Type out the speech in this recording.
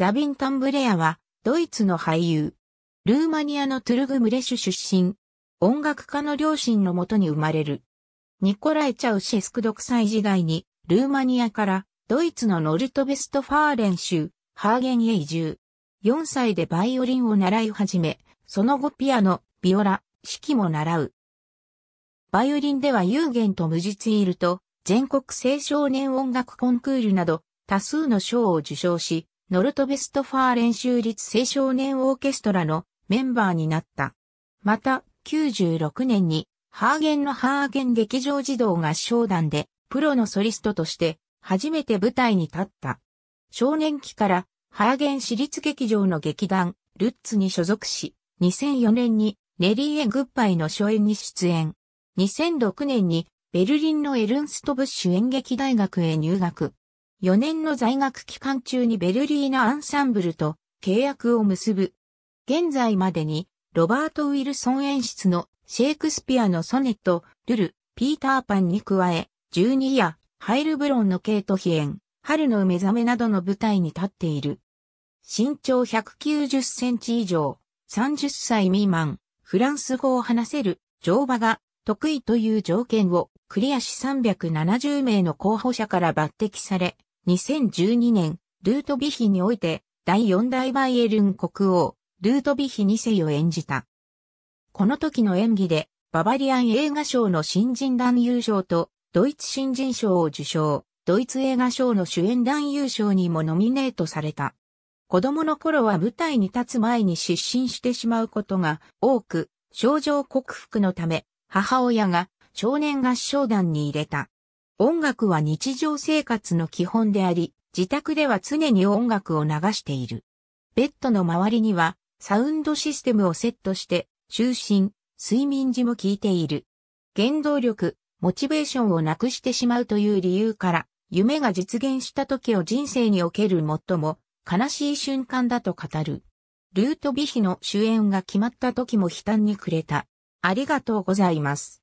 ザビンタン・ブレアは、ドイツの俳優。ルーマニアのトゥルグムレシュ出身。音楽家の両親のもとに生まれる。ニコライ・チャウシェスク独裁時代に、ルーマニアからドイツのノルトベストファーレン州、ハーゲンへ移住。4歳でバイオリンを習い始め、その後ピアノ、ビオラ、指揮も習う。バイオリンでは有限と無実いるルと全国青少年音楽コンクールなど多数の賞を受賞し、ノルトベストファー練習立青少年オーケストラのメンバーになった。また、96年に、ハーゲンのハーゲン劇場児童合唱団で、プロのソリストとして、初めて舞台に立った。少年期から、ハーゲン市立劇場の劇団、ルッツに所属し、2004年に、ネリー・エ・グッバイの初演に出演。2006年に、ベルリンのエルンストブッシュ演劇大学へ入学。4年の在学期間中にベルリーナアンサンブルと契約を結ぶ。現在までにロバート・ウィルソン演出のシェイクスピアのソネット、ルル、ピーターパンに加え、12やハイルブロンのケイト・ヒエン、春の目覚めなどの舞台に立っている。身長190センチ以上、30歳未満、フランス語を話せる、乗馬が得意という条件をクリアし370名の候補者から抜擢され、2012年、ルートビヒにおいて、第四代バイエルン国王、ルートビヒ二世を演じた。この時の演技で、ババリアン映画賞の新人男優賞と、ドイツ新人賞を受賞、ドイツ映画賞の主演男優賞にもノミネートされた。子供の頃は舞台に立つ前に失神してしまうことが多く、症状克服のため、母親が少年合唱団に入れた。音楽は日常生活の基本であり、自宅では常に音楽を流している。ベッドの周りにはサウンドシステムをセットして、就寝、睡眠時も効いている。原動力、モチベーションをなくしてしまうという理由から、夢が実現した時を人生における最も悲しい瞬間だと語る。ルート・ヴィヒの主演が決まった時も悲嘆にくれた。ありがとうございます。